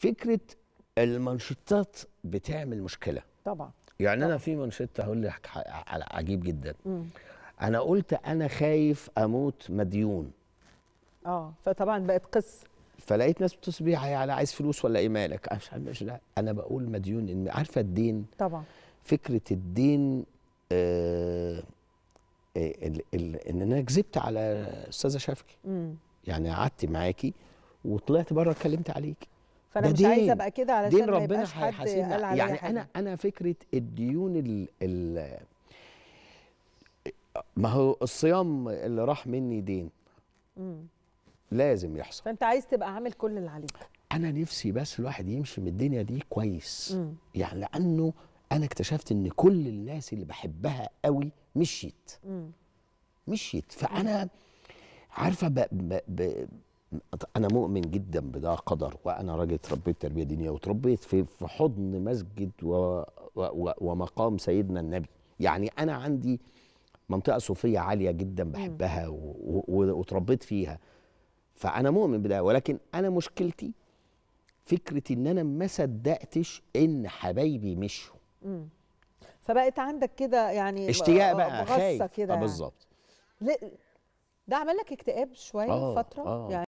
فكره المنشطات بتعمل مشكله طبعا يعني طبعا. انا في منشطه هقول لك عجيب جدا مم. انا قلت انا خايف اموت مديون اه فطبعا بقت قصه فلقيت ناس بتصل بيها على عايز فلوس ولا ايه مالك مش انا بقول مديون إن عارفه الدين طبعا فكره الدين آه, آه، ان انا كذبت على استاذه شافكي يعني قعدت معاكي وطلعت بره اتكلمت عليكي فانا مش عايزه ابقى كده علشان دين ربنا هيحاسبنا يعني انا انا فكره الديون ال ال ما هو الصيام اللي راح مني دين مم. لازم يحصل فانت عايز تبقى عامل كل اللي عليك انا نفسي بس الواحد يمشي من الدنيا دي كويس مم. يعني لانه انا اكتشفت ان كل الناس اللي بحبها قوي مشيت مم. مشيت فانا عارفه ب... ب... ب... انا مؤمن جدا بده قدر وانا راجل تربيت تربيه دينيه وتربيت في حضن مسجد و... و... و... ومقام سيدنا النبي يعني انا عندي منطقه صوفيه عاليه جدا بحبها و... و... وتربيت فيها فانا مؤمن بده ولكن انا مشكلتي فكره ان انا ما صدقتش ان حبايبي مشوا فبقت عندك كده يعني اشتياق آه، بقى خايف آه، كده بالظبط ده عمل لك اكتئاب شويه آه، فتره آه يعني